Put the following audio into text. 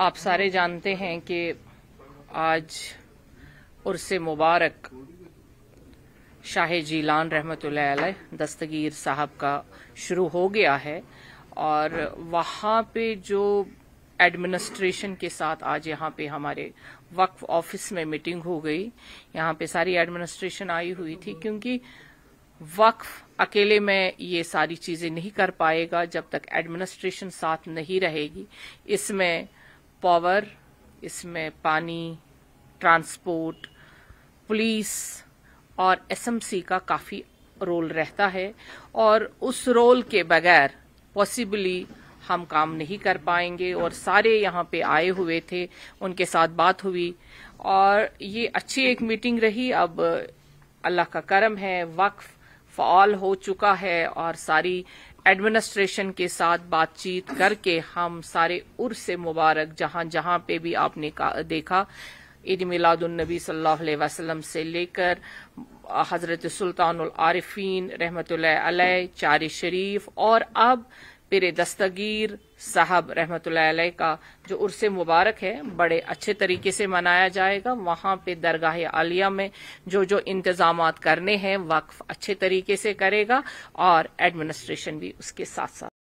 आप सारे जानते हैं कि आज उर्स मुबारक शाह जीलान रहमत दस्तगीर साहब का शुरू हो गया है और वहाँ पे जो एडमिनिस्ट्रेशन के साथ आज यहाँ पे हमारे वक्फ ऑफिस में मीटिंग हो गई यहाँ पे सारी एडमिनिस्ट्रेशन आई हुई थी क्योंकि वक्फ अकेले में ये सारी चीजें नहीं कर पाएगा जब तक एडमिनिस्ट्रेशन साथ नहीं रहेगी इसमें पावर इसमें पानी ट्रांसपोर्ट पुलिस और एसएमसी का काफी रोल रहता है और उस रोल के बगैर पॉसिबली हम काम नहीं कर पाएंगे और सारे यहाँ पे आए हुए थे उनके साथ बात हुई और ये अच्छी एक मीटिंग रही अब अल्लाह का करम है वक्फ फॉल हो चुका है और सारी एडमिनिस्ट्रेशन के साथ बातचीत करके हम सारे उर्स मुबारक जहां जहां पे भी आपने देखा ईद मिलादुलनबी सल वसलम से लेकर हजरत सुल्तान आरिफीन रहमत चार शरीफ और अब पीर दस्तगीर साहब रहमत का जो उर्स मुबारक है बड़े अच्छे तरीके से मनाया जाएगा वहां पे दरगाह आलिया में जो जो इंतजाम करने हैं वक्फ अच्छे तरीके से करेगा और एडमिनिस्ट्रेशन भी उसके साथ साथ